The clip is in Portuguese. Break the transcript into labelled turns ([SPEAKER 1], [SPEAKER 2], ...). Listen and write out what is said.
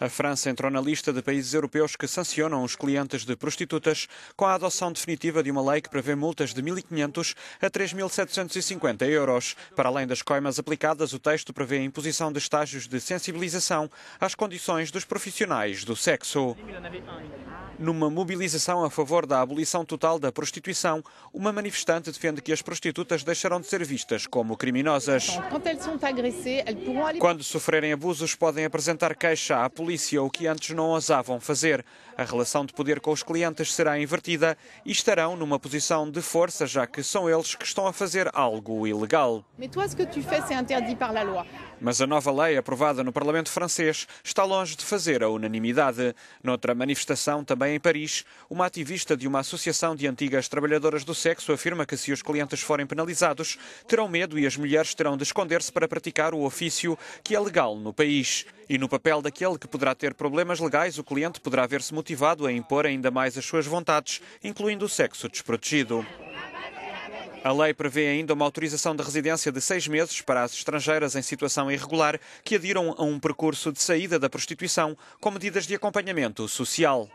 [SPEAKER 1] A França entrou na lista de países europeus que sancionam os clientes de prostitutas com a adoção definitiva de uma lei que prevê multas de 1.500 a 3.750 euros. Para além das coimas aplicadas, o texto prevê a imposição de estágios de sensibilização às condições dos profissionais do sexo. Numa mobilização a favor da abolição total da prostituição, uma manifestante defende que as prostitutas deixarão de ser vistas como criminosas. Quando sofrerem abusos, podem apresentar queixa à polícia, o que antes não ousavam fazer. A relação de poder com os clientes será invertida e estarão numa posição de força, já que são eles que estão a fazer algo ilegal. Mas a nova lei aprovada no Parlamento francês está longe de fazer a unanimidade. Noutra manifestação também também em Paris, uma ativista de uma associação de antigas trabalhadoras do sexo afirma que se os clientes forem penalizados, terão medo e as mulheres terão de esconder-se para praticar o ofício que é legal no país. E no papel daquele que poderá ter problemas legais, o cliente poderá ver-se motivado a impor ainda mais as suas vontades, incluindo o sexo desprotegido. A lei prevê ainda uma autorização de residência de seis meses para as estrangeiras em situação irregular que adiram a um percurso de saída da prostituição com medidas de acompanhamento social.